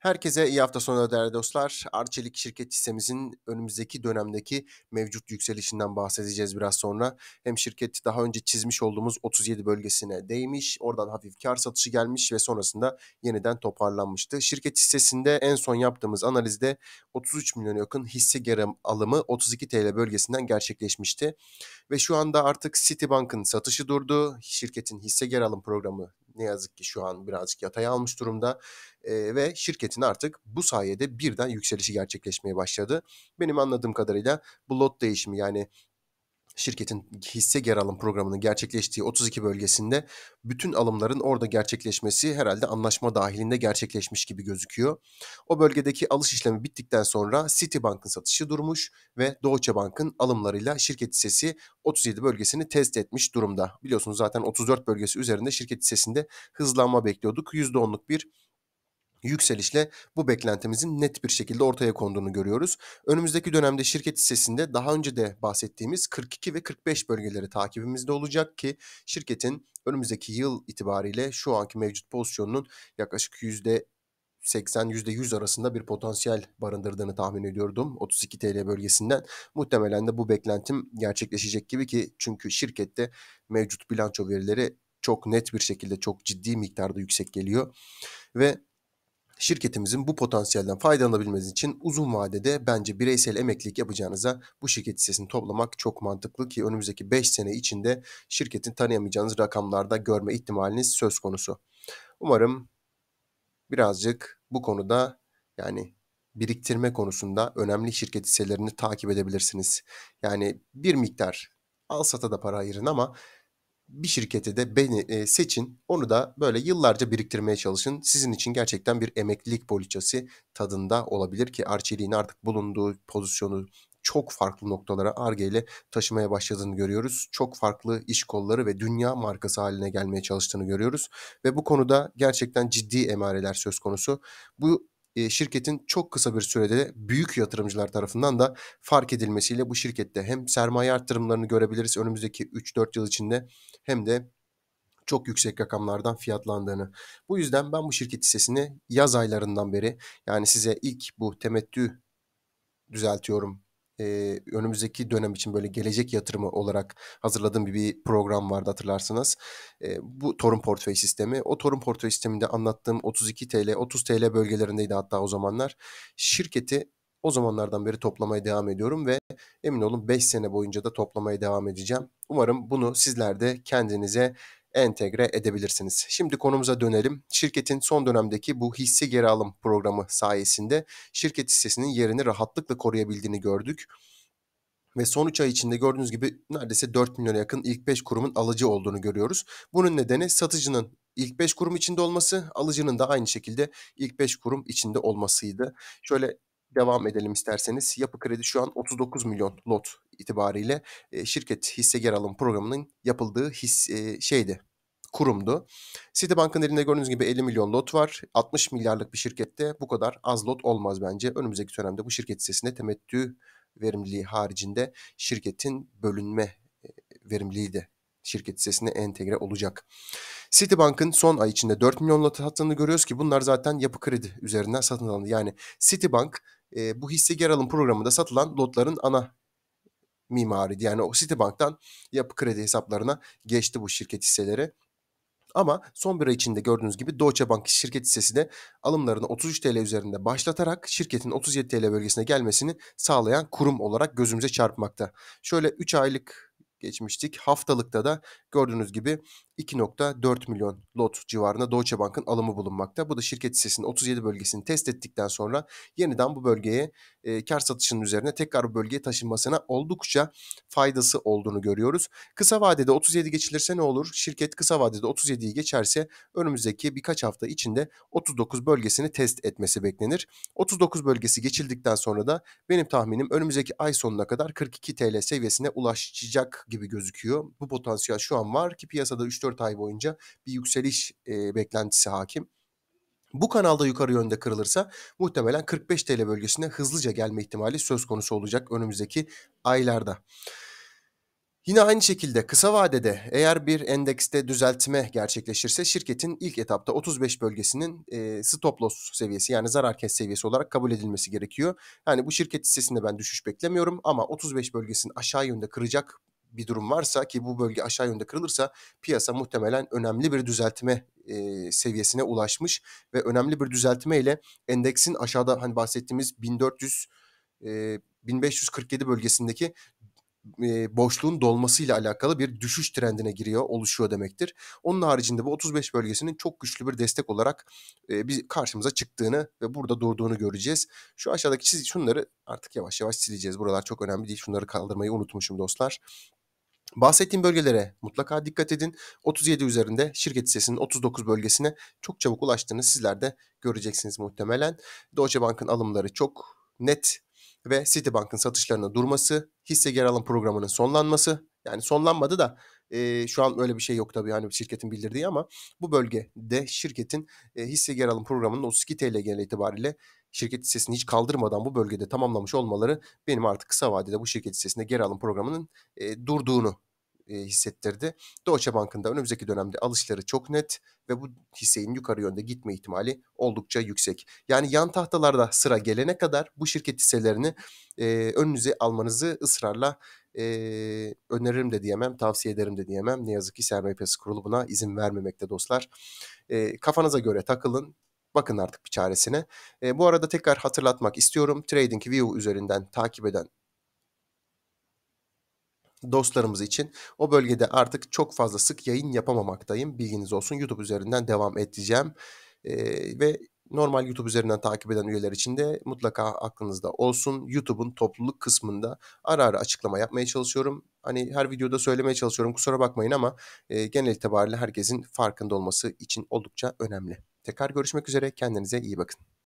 Herkese iyi hafta sonu değerli dostlar. Arçelik şirket hissemizin önümüzdeki dönemdeki mevcut yükselişinden bahsedeceğiz biraz sonra. Hem şirket daha önce çizmiş olduğumuz 37 bölgesine değmiş. Oradan hafif kar satışı gelmiş ve sonrasında yeniden toparlanmıştı. Şirket hissesinde en son yaptığımız analizde 33 milyon yakın hisse geri alımı 32 TL bölgesinden gerçekleşmişti. Ve şu anda artık Citibank'ın satışı durdu. Şirketin hisse geri alım programı ne yazık ki şu an birazcık yatay almış durumda e, ve şirketin artık bu sayede birden yükselişi gerçekleşmeye başladı. Benim anladığım kadarıyla bu lot değişimi yani şirketin hisse geri alım programının gerçekleştiği 32 bölgesinde bütün alımların orada gerçekleşmesi herhalde anlaşma dahilinde gerçekleşmiş gibi gözüküyor. O bölgedeki alış işlemi bittikten sonra Citibank'ın satışı durmuş ve Deutsche Bank'ın alımlarıyla şirket hissesi 37 bölgesini test etmiş durumda. Biliyorsunuz zaten 34 bölgesi üzerinde şirket hissesinde hızlanma bekliyorduk. %10'luk bir yükselişle bu beklentimizin net bir şekilde ortaya konduğunu görüyoruz. Önümüzdeki dönemde şirket hissesinde daha önce de bahsettiğimiz 42 ve 45 bölgeleri takibimizde olacak ki şirketin önümüzdeki yıl itibariyle şu anki mevcut pozisyonunun yaklaşık yüzde %80-%100 arasında bir potansiyel barındırdığını tahmin ediyordum 32 TL bölgesinden. Muhtemelen de bu beklentim gerçekleşecek gibi ki çünkü şirkette mevcut bilanço verileri çok net bir şekilde çok ciddi miktarda yüksek geliyor ve Şirketimizin bu potansiyelden faydalanabilmesi için uzun vadede bence bireysel emeklilik yapacağınıza bu şirket hissesini toplamak çok mantıklı ki önümüzdeki 5 sene içinde şirketin tanıyamayacağınız rakamlarda görme ihtimaliniz söz konusu. Umarım birazcık bu konuda yani biriktirme konusunda önemli şirket hisselerini takip edebilirsiniz. Yani bir miktar al sata da para ayırın ama bir şirkete de beni e, seçin. Onu da böyle yıllarca biriktirmeye çalışın. Sizin için gerçekten bir emeklilik poliçası tadında olabilir ki Arçelik'in artık bulunduğu pozisyonu çok farklı noktalara Arge ile taşımaya başladığını görüyoruz. Çok farklı iş kolları ve dünya markası haline gelmeye çalıştığını görüyoruz. Ve bu konuda gerçekten ciddi emareler söz konusu. Bu şirketin çok kısa bir sürede büyük yatırımcılar tarafından da fark edilmesiyle bu şirkette hem sermaye artırımlarını görebiliriz önümüzdeki 3-4 yıl içinde hem de çok yüksek rakamlardan fiyatlandığını. Bu yüzden ben bu şirket hissesini yaz aylarından beri yani size ilk bu temettü düzeltiyorum e, önümüzdeki dönem için böyle gelecek yatırımı olarak hazırladığım bir, bir program vardı hatırlarsınız. E, bu torun portföy sistemi. O torun portföy sisteminde anlattığım 32 TL, 30 TL bölgelerindeydi hatta o zamanlar. Şirketi o zamanlardan beri toplamaya devam ediyorum ve emin olun 5 sene boyunca da toplamaya devam edeceğim. Umarım bunu sizler de kendinize entegre edebilirsiniz. Şimdi konumuza dönelim. Şirketin son dönemdeki bu hisse geri alım programı sayesinde şirket hissesinin yerini rahatlıkla koruyabildiğini gördük. Ve son 3 ay içinde gördüğünüz gibi neredeyse 4 milyona yakın ilk 5 kurumun alıcı olduğunu görüyoruz. Bunun nedeni satıcının ilk 5 kurum içinde olması, alıcının da aynı şekilde ilk 5 kurum içinde olmasıydı. Şöyle devam edelim isterseniz. Yapı Kredi şu an 39 milyon lot itibariyle e, şirket hisse geri alım programının yapıldığı his e, şeydi kurumdu. Citibank'ın elinde gördüğünüz gibi 50 milyon lot var. 60 milyarlık bir şirkette bu kadar az lot olmaz bence. Önümüzdeki dönemde bu şirket hissesinde temettü verimliliği haricinde şirketin bölünme e, verimliliği de şirket sitesine entegre olacak. Citibank'ın son ay içinde 4 milyonla sattığını görüyoruz ki bunlar zaten yapı kredi üzerinden satın alındı. Yani Citibank e, bu hisse geri alım programında satılan lotların ana mimari. Yani o Citibank'tan yapı kredi hesaplarına geçti bu şirket hisseleri. Ama son bir ay içinde gördüğünüz gibi Deutsche Bank şirket hissesi de alımlarını 33 TL üzerinde başlatarak şirketin 37 TL bölgesine gelmesini sağlayan kurum olarak gözümüze çarpmakta. Şöyle 3 aylık geçmiştik. Haftalıkta da gördüğünüz gibi 2.4 milyon lot civarında Deutsche Bank'ın alımı bulunmakta. Bu da şirket hissesinin 37 bölgesini test ettikten sonra yeniden bu bölgeye e, kar satışının üzerine tekrar bu bölgeye taşınmasına oldukça faydası olduğunu görüyoruz. Kısa vadede 37 geçilirse ne olur? Şirket kısa vadede 37'yi geçerse önümüzdeki birkaç hafta içinde 39 bölgesini test etmesi beklenir. 39 bölgesi geçildikten sonra da benim tahminim önümüzdeki ay sonuna kadar 42 TL seviyesine ulaşacak gibi gözüküyor. Bu potansiyel şu an var ki piyasada 3-4 ay boyunca bir yükseliş e, beklentisi hakim. Bu kanalda yukarı yönde kırılırsa muhtemelen 45 TL bölgesine hızlıca gelme ihtimali söz konusu olacak önümüzdeki aylarda. Yine aynı şekilde kısa vadede eğer bir endekste düzeltme gerçekleşirse şirketin ilk etapta 35 bölgesinin e, stop loss seviyesi yani zarar kes seviyesi olarak kabul edilmesi gerekiyor. Yani bu şirket hissesinde ben düşüş beklemiyorum ama 35 bölgesinin aşağı yönde kıracak bir durum varsa ki bu bölge aşağı yönde kırılırsa piyasa muhtemelen önemli bir düzeltme e, seviyesine ulaşmış ve önemli bir düzeltme ile endeksin aşağıda hani bahsettiğimiz 1400 e, 1547 bölgesindeki e, boşluğun dolmasıyla alakalı bir düşüş trendine giriyor, oluşuyor demektir. Onun haricinde bu 35 bölgesinin çok güçlü bir destek olarak e, biz karşımıza çıktığını ve burada durduğunu göreceğiz. Şu aşağıdaki çiz şunları artık yavaş yavaş sileceğiz. Buralar çok önemli değil. Şunları kaldırmayı unutmuşum dostlar. Bahsettiğim bölgelere mutlaka dikkat edin. 37 üzerinde şirket hissesinin 39 bölgesine çok çabuk ulaştığını sizler de göreceksiniz muhtemelen. Deutsche Bank'ın alımları çok net ve Citibank'ın satışlarının durması, hisse geri alım programının sonlanması. Yani sonlanmadı da e, şu an öyle bir şey yok tabii yani şirketin bildirdiği ama bu bölgede şirketin e, hisse geri alım programının 32 TL'den itibariyle şirket hissesini hiç kaldırmadan bu bölgede tamamlamış olmaları benim artık kısa vadede bu şirket hissesinde geri alım programının e, durduğunu e, hissettirdi. Deutsche Bank'ın da önümüzdeki dönemde alışları çok net ve bu hissenin yukarı yönde gitme ihtimali oldukça yüksek. Yani yan tahtalarda sıra gelene kadar bu şirket hisselerini e, önünüze almanızı ısrarla e, öneririm de diyemem, tavsiye ederim de diyemem. Ne yazık ki sermaye piyasası kurulu buna izin vermemekte dostlar. E, kafanıza göre takılın. Bakın artık bir çaresine. E, bu arada tekrar hatırlatmak istiyorum. TradingView üzerinden takip eden dostlarımız için o bölgede artık çok fazla sık yayın yapamamaktayım. Bilginiz olsun YouTube üzerinden devam edeceğim. E, ve normal YouTube üzerinden takip eden üyeler için de mutlaka aklınızda olsun. YouTube'un topluluk kısmında ara ara açıklama yapmaya çalışıyorum. Hani her videoda söylemeye çalışıyorum kusura bakmayın ama e, genel itibariyle herkesin farkında olması için oldukça önemli. Tekrar görüşmek üzere. Kendinize iyi bakın.